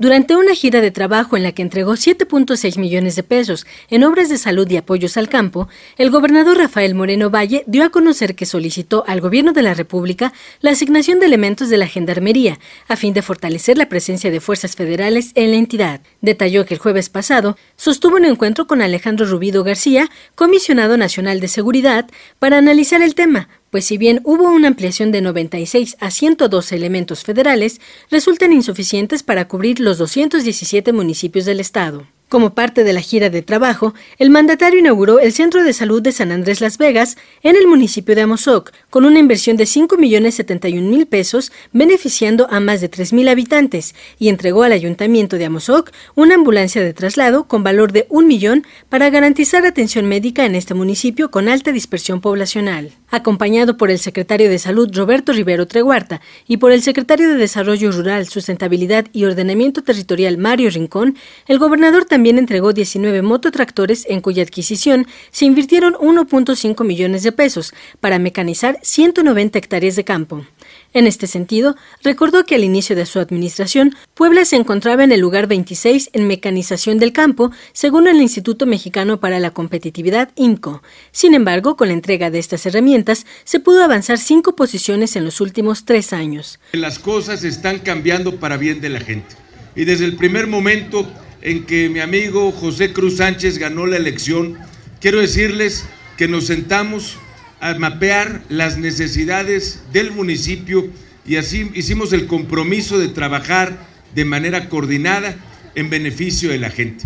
Durante una gira de trabajo en la que entregó 7.6 millones de pesos en obras de salud y apoyos al campo, el gobernador Rafael Moreno Valle dio a conocer que solicitó al gobierno de la República la asignación de elementos de la Gendarmería a fin de fortalecer la presencia de fuerzas federales en la entidad. Detalló que el jueves pasado sostuvo un encuentro con Alejandro Rubido García, comisionado nacional de seguridad, para analizar el tema, pues si bien hubo una ampliación de 96 a 112 elementos federales, resultan insuficientes para cubrir los 217 municipios del estado. Como parte de la gira de trabajo, el mandatario inauguró el Centro de Salud de San Andrés Las Vegas en el municipio de Amozoc, con una inversión de 5.071.000 pesos, beneficiando a más de 3.000 habitantes, y entregó al ayuntamiento de Amozoc una ambulancia de traslado con valor de un millón para garantizar atención médica en este municipio con alta dispersión poblacional. Acompañado por el secretario de Salud Roberto Rivero Treguarta y por el secretario de Desarrollo Rural, Sustentabilidad y Ordenamiento Territorial Mario Rincón, el gobernador también entregó 19 mototractores en cuya adquisición se invirtieron 1.5 millones de pesos para mecanizar 190 hectáreas de campo. En este sentido, recordó que al inicio de su administración, Puebla se encontraba en el lugar 26 en mecanización del campo, según el Instituto Mexicano para la Competitividad, INCO. Sin embargo, con la entrega de estas herramientas, se pudo avanzar cinco posiciones en los últimos tres años. Las cosas están cambiando para bien de la gente. Y desde el primer momento en que mi amigo José Cruz Sánchez ganó la elección, quiero decirles que nos sentamos a mapear las necesidades del municipio y así hicimos el compromiso de trabajar de manera coordinada en beneficio de la gente.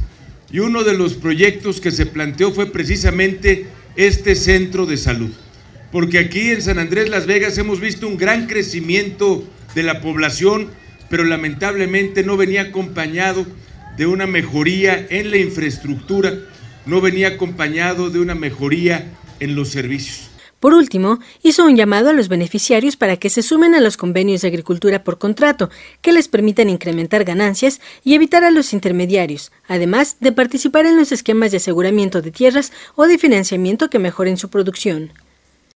Y uno de los proyectos que se planteó fue precisamente este centro de salud, porque aquí en San Andrés Las Vegas hemos visto un gran crecimiento de la población, pero lamentablemente no venía acompañado de una mejoría en la infraestructura, no venía acompañado de una mejoría en los servicios. Por último, hizo un llamado a los beneficiarios para que se sumen a los convenios de agricultura por contrato, que les permitan incrementar ganancias y evitar a los intermediarios, además de participar en los esquemas de aseguramiento de tierras o de financiamiento que mejoren su producción.